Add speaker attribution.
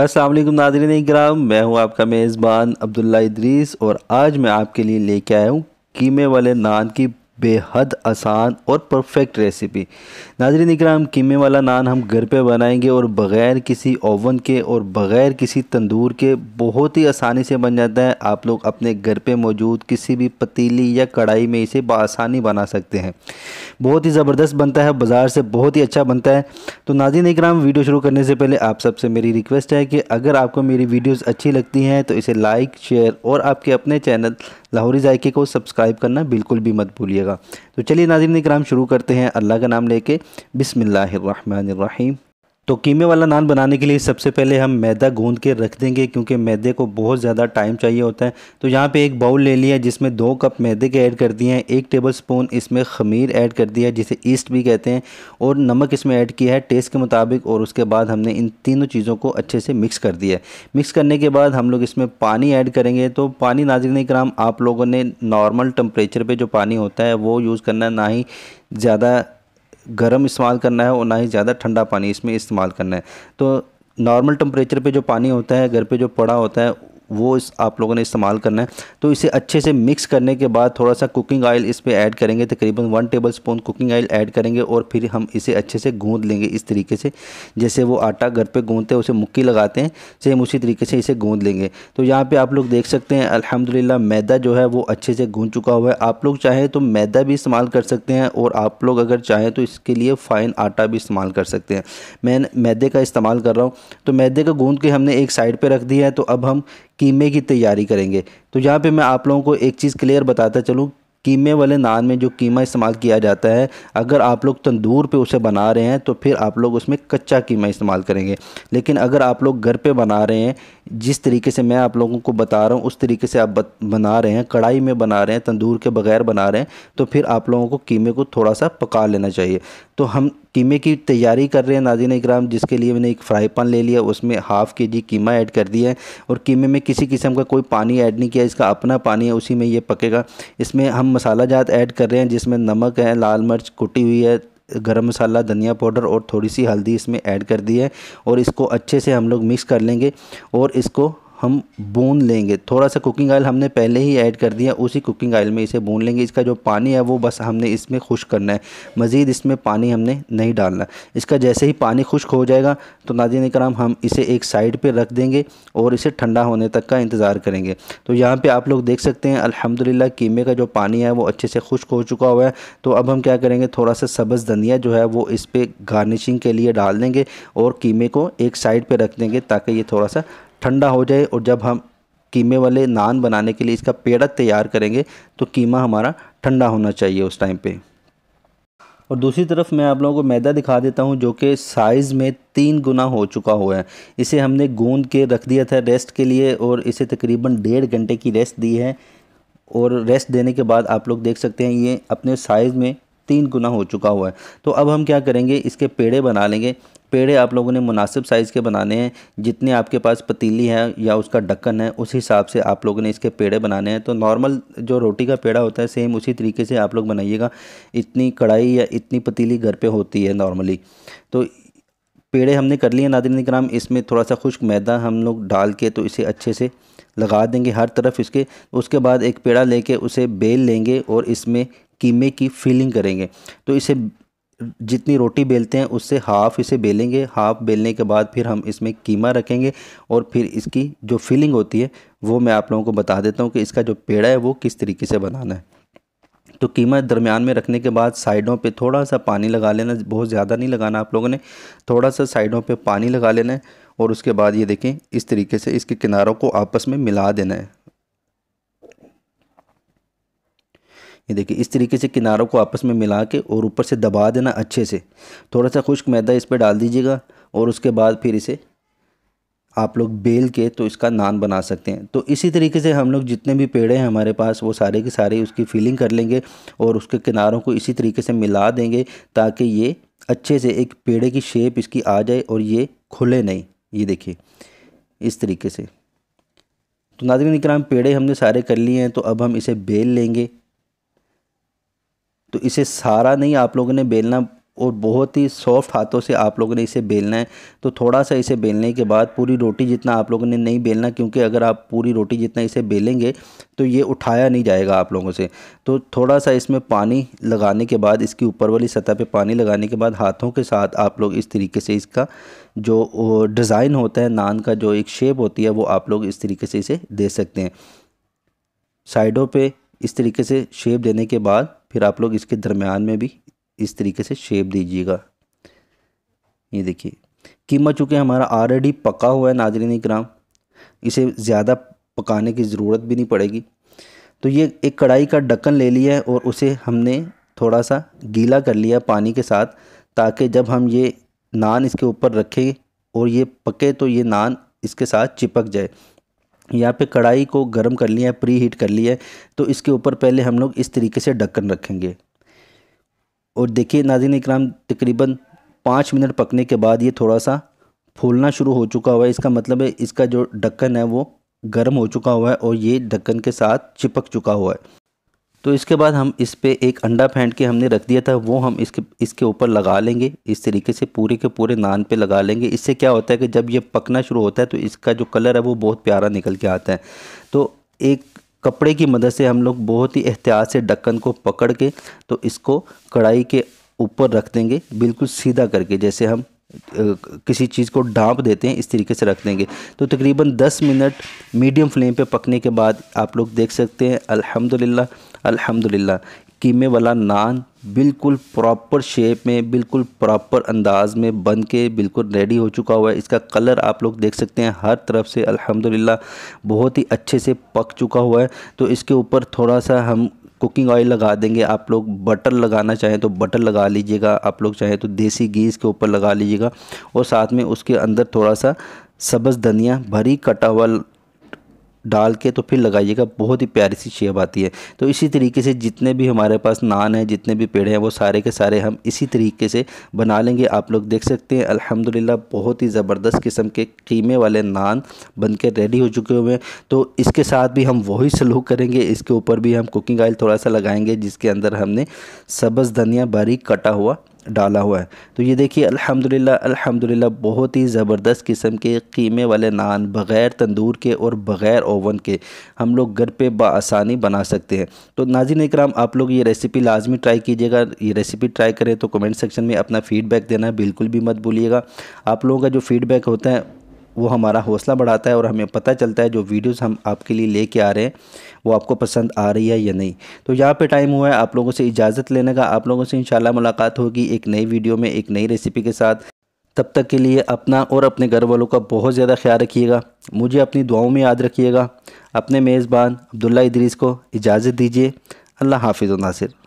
Speaker 1: Aslam Nadreen Ikram मैं हूं आपका मेज़बान अब्दुल्ला इदरीस और आज मैं आपके लिए लेके आया हूं कीमे वाले नान की बेहद आसान और परफेक्ट रेसिपी नाजरीन निगराम कीमे वाला नान हम घर पे बनाएंगे और बग़ैर किसी ओवन के और बग़ैर किसी तंदूर के बहुत ही आसानी से बन जाता है आप लोग अपने घर पे मौजूद किसी भी पतीली या कढ़ाई में इसे बसानी बना सकते हैं बहुत ही ज़बरदस्त बनता है बाज़ार से बहुत ही अच्छा बनता है तो नाजरी निगराम वीडियो शुरू करने से पहले आप सबसे मेरी रिक्वेस्ट है कि अगर आपको मेरी वीडियोज़ अच्छी लगती हैं तो इसे लाइक शेयर और आपके अपने चैनल लाहौरी जायके को सब्सक्राइब करना बिल्कुल भी मत भूलिएगा तो चलिए नाजिन कराम शुरू करते हैं अल्लाह का नाम लेके बिसमिल्लर तो कीमे वाला नान बनाने के लिए सबसे पहले हम मैदा गूंद के रख देंगे क्योंकि मैदे को बहुत ज़्यादा टाइम चाहिए होता है तो यहाँ पे एक बाउल ले लिया जिसमें दो कप मैदे के ऐड कर दिए हैं एक टेबल स्पून इसमें खमीर ऐड कर दिया जिसे ईस्ट भी कहते हैं और नमक इसमें ऐड किया है टेस्ट के मुताबिक और उसके बाद हमने इन तीनों चीज़ों को अच्छे से मिक्स कर दिया है मिक्स करने के बाद हम लोग इसमें पानी ऐड करेंगे तो पानी नाजरन कराम आप लोगों ने नॉर्मल टम्परेचर पर जो पानी होता है वो यूज़ करना ना ही ज़्यादा गर्म इस्तेमाल करना है और ना ही ज़्यादा ठंडा पानी इसमें इस्तेमाल करना है तो नॉर्मल टेम्परेचर पे जो पानी होता है घर पे जो पड़ा होता है वो इस आप लोगों ने इस्तेमाल करना है तो इसे अच्छे से मिक्स करने के बाद थोड़ा सा कुकिंग ऑयल इस पर ऐड करेंगे तकरीबन one tablespoon cooking oil add करेंगे और फिर हम इसे अच्छे से गूँध लेंगे इस तरीके से जैसे वो आटा घर पर गूँधते हैं उसे मुक्की लगाते हैं सेम उसी तरीके से इसे गूँध लेंगे तो यहाँ पर आप लोग देख सकते हैं अलहमदिल्ला मैदा जो है वो अच्छे से गूँध चुका हुआ है आप लोग चाहें तो मैदा भी इस्तेमाल कर सकते हैं और आप लोग अगर चाहें तो इसके लिए फ़ाइन आटा भी इस्तेमाल कर सकते हैं मैं मैदे का इस्तेमाल कर रहा हूँ तो मैदे का गूँध के हमने एक साइड पर रख दिया है तो अब हम कीमे की तैयारी करेंगे तो यहाँ पे मैं आप लोगों को एक चीज़ क्लियर बताता चलूँ कीमे वाले नान में जो कीमा इस्तेमाल किया जाता है अगर आप लोग तंदूर पे उसे बना रहे हैं तो फिर आप लोग उसमें कच्चा कीमा इस्तेमाल करेंगे लेकिन अगर आप लोग घर पे बना रहे हैं जिस तरीके से मैं आप लोगों को बता रहा हूँ उस तरीके से आप बना रहे हैं कढ़ाई में बना रहे हैं तंदूर के बगैर बना रहे हैं तो फिर आप लोगों को कीमे को थोड़ा सा पका लेना चाहिए तो हम कीमे की तैयारी कर रहे हैं नाजीन इक्राम जिसके लिए मैंने एक फ्राई पान ले लिया उसमें हाफ़ के जी कीमा ऐड कर दिया है और कीमे में किसी किस्म का कोई पानी ऐड नहीं किया इसका अपना पानी है उसी में ये पकेगा इसमें हम मसाला जात ऐड कर रहे हैं जिसमें नमक है लाल मिर्च कुटी हुई है गरम मसाला धनिया पाउडर और थोड़ी सी हल्दी इसमें ऐड कर दी है और इसको अच्छे से हम लोग मिक्स कर लेंगे और इसको हम भून लेंगे थोड़ा सा कुकिंग ऑयल हमने पहले ही ऐड कर दिया उसी कुकिंग ऑयल में इसे भून लेंगे इसका जो पानी है वो बस हमने इसमें खुश करना है मज़ीद इसमें पानी हमने नहीं डालना इसका जैसे ही पानी खुश्क हो जाएगा तो नादिन कराम हम इसे एक साइड पर रख देंगे और इसे ठंडा होने तक का इंतज़ार करेंगे तो यहाँ पर आप लोग देख सकते हैं अलहमदिल्ला कीमे का जो पानी है वो अच्छे से खुश्क हो चुका हुआ है तो अब हम क्या करेंगे थोड़ा सा सब्ज़ धनिया जो है वो इस पर गार्निशिंग के लिए डाल देंगे और कीमे को एक साइड पर रख देंगे ताकि ये थोड़ा सा ठंडा हो जाए और जब हम कीमे वाले नान बनाने के लिए इसका पेड़ा तैयार करेंगे तो कीमा हमारा ठंडा होना चाहिए उस टाइम पे और दूसरी तरफ मैं आप लोगों को मैदा दिखा देता हूँ जो कि साइज़ में तीन गुना हो चुका हुआ है इसे हमने गूंद के रख दिया था रेस्ट के लिए और इसे तकरीबन डेढ़ घंटे की रेस्ट दी है और रेस्ट देने के बाद आप लोग देख सकते हैं ये अपने साइज़ में तीन गुना हो चुका हुआ है तो अब हम क्या करेंगे इसके पेड़े बना लेंगे पेड़े आप लोगों ने मुनासिब साइज़ के बनाने हैं जितने आपके पास पतीली है या उसका ढक्कन है उस हिसाब से आप लोगों ने इसके पेड़े बनाने हैं तो नॉर्मल जो रोटी का पेड़ा होता है सेम उसी तरीके से आप लोग बनाइएगा इतनी कढ़ाई या इतनी पतीली घर पर होती है नॉर्मली तो पेड़े हमने कर लिए नादिन कराम इसमें थोड़ा सा खुश्क मैदा हम लोग डाल के तो इसे अच्छे से लगा देंगे हर तरफ इसके उसके बाद एक पेड़ा लेके उसे बेल लेंगे और इसमें कीमे की फीलिंग करेंगे तो इसे जितनी रोटी बेलते हैं उससे हाफ़ इसे बेलेंगे हाफ़ बेलने के बाद फिर हम इसमें कीमा रखेंगे और फिर इसकी जो फीलिंग होती है वो मैं आप लोगों को बता देता हूँ कि इसका जो पेड़ा है वो किस तरीके से बनाना है तो कीमा दरमियान में रखने के बाद साइडों पे थोड़ा सा पानी लगा लेना बहुत ज़्यादा नहीं लगाना आप लोगों ने थोड़ा सा साइडों पे पानी लगा लेना है और उसके बाद ये देखें इस तरीके से इसके किनारों को आपस में मिला देना है ये देखिए इस तरीके से किनारों को आपस में मिला के और ऊपर से दबा देना अच्छे से थोड़ा सा खुश्क मैदा इस पर डाल दीजिएगा और उसके बाद फिर इसे आप लोग बेल के तो इसका नान बना सकते हैं तो इसी तरीके से हम लोग जितने भी पेड़े हैं हमारे पास वो सारे के सारे उसकी फीलिंग कर लेंगे और उसके किनारों को इसी तरीके से मिला देंगे ताकि ये अच्छे से एक पेड़े की शेप इसकी आ जाए और ये खुले नहीं ये देखिए इस तरीके से तो नादिन इक्राम पेड़े हमने सारे कर लिए हैं तो अब हम इसे बेल लेंगे तो इसे सारा नहीं आप लोगों ने बेलना और बहुत ही सॉफ्ट हाथों से आप लोगों ने इसे बेलना है तो थोड़ा सा इसे बेलने के बाद पूरी रोटी जितना आप लोगों ने नहीं बेलना क्योंकि अगर आप पूरी रोटी जितना इसे बेलेंगे तो ये उठाया नहीं जाएगा आप लोगों से तो थोड़ा सा इसमें पानी लगाने के बाद इसकी ऊपर वाली सतह पे पानी लगाने के बाद हाथों के साथ आप लोग इस तरीके से इसका जो डिज़ाइन होता है नान का जो एक शेप होती है वो आप लोग इस तरीके से इसे दे सकते हैं साइडों पर इस तरीके से शेप देने के बाद फिर आप लोग इसके दरमियान में भी इस तरीके से शेप दीजिएगा ये देखिए कीमा चूँकि हमारा ऑलरेडी पका हुआ है नाजरीन कराम इसे ज़्यादा पकाने की ज़रूरत भी नहीं पड़ेगी तो ये एक कढ़ाई का ढक्कन ले लिया है और उसे हमने थोड़ा सा गीला कर लिया पानी के साथ ताकि जब हम ये नान इसके ऊपर रखें और ये पके तो ये नान इसके साथ चिपक जाए यहाँ पे कढ़ाई को गर्म कर लिया है प्री हीट कर लिया है तो इसके ऊपर पहले हम लोग इस तरीके से ढक्कन रखेंगे और देखिए नाजिन इक्राम तकरीबन पाँच मिनट पकने के बाद ये थोड़ा सा फूलना शुरू हो चुका हुआ है इसका मतलब है इसका जो ढक्कन है वो गर्म हो चुका हुआ है और ये ढक्कन के साथ चिपक चुका हुआ है तो इसके बाद हम इस पर एक अंडा फेंट के हमने रख दिया था वो हम इसके इसके ऊपर लगा लेंगे इस तरीके से पूरे के पूरे नान पे लगा लेंगे इससे क्या होता है कि जब ये पकना शुरू होता है तो इसका जो कलर है वो बहुत प्यारा निकल के आता है तो एक कपड़े की मदद से हम लोग बहुत ही एहतियात से ढक्कन को पकड़ के तो इसको कढ़ाई के ऊपर रख देंगे बिल्कुल सीधा करके जैसे हम किसी चीज़ को डांप देते हैं इस तरीके से रख देंगे तो तकरीबन 10 मिनट मीडियम फ्लेम पे पकने के बाद आप लोग देख सकते हैं अल्हम्दुलिल्लाह अल्हम्दुलिल्लाह कीमे वाला नान बिल्कुल प्रॉपर शेप में बिल्कुल प्रॉपर अंदाज में बन के बिल्कुल रेडी हो चुका हुआ है इसका कलर आप लोग देख सकते हैं हर तरफ से अल्हम्दुलिल्लाह बहुत ही अच्छे से पक चुका हुआ है तो इसके ऊपर थोड़ा सा हम कुकिंग ऑयल लगा देंगे आप लोग बटर लगाना चाहें तो बटर लगा लीजिएगा आप लोग चाहें तो देसी घी के ऊपर लगा लीजिएगा और साथ में उसके अंदर थोड़ा सा सब्ज़ धनिया भरी कटा हुआ डाल के तो फिर लगाइएगा बहुत ही प्यारी सी शेप आती है तो इसी तरीके से जितने भी हमारे पास नान है जितने भी पेड़ हैं वो सारे के सारे हम इसी तरीके से बना लेंगे आप लोग देख सकते हैं अल्हम्दुलिल्लाह बहुत ही ज़बरदस्त किस्म के कीमे वाले नान बन के रेडी हो चुके हुए हैं तो इसके साथ भी हम वही सलूक करेंगे इसके ऊपर भी हम कुकिंग ऑयल थोड़ा सा लगाएँगे जिसके अंदर हमने सब्ज़ धनिया बारीक कटा हुआ डाला हुआ है तो ये देखिए अल्हम्दुलिल्लाह अल्हम्दुलिल्लाह बहुत ही ज़बरदस्त किस्म के कीमे वाले नान बग़ैर तंदूर के और बग़ैर ओवन के हम लोग घर पे बसानी बना सकते हैं तो नाजिन इक्राम आप लोग ये रेसिपी लाजमी ट्राई कीजिएगा ये रेसिपी ट्राई करें तो कमेंट सेक्शन में अपना फ़ीडबैक देना बिल्कुल भी मत भूलिएगा आप लोगों का जो फीडबैक होता है वो हमारा हौसला बढ़ाता है और हमें पता चलता है जो वीडियोस हम आपके लिए लेके आ रहे हैं वो आपको पसंद आ रही है या नहीं तो यहाँ पे टाइम हुआ है आप लोगों से इजाज़त लेने का आप लोगों से इन मुलाकात होगी एक नई वीडियो में एक नई रेसिपी के साथ तब तक के लिए अपना और अपने घर वालों का बहुत ज़्यादा ख्याल रखिएगा मुझे अपनी दुआओं में याद रखिएगा अपने मेज़बान अब्दुल्ला इदरीस को इजाज़त दीजिए अल्लाह हाफिज़ नासिर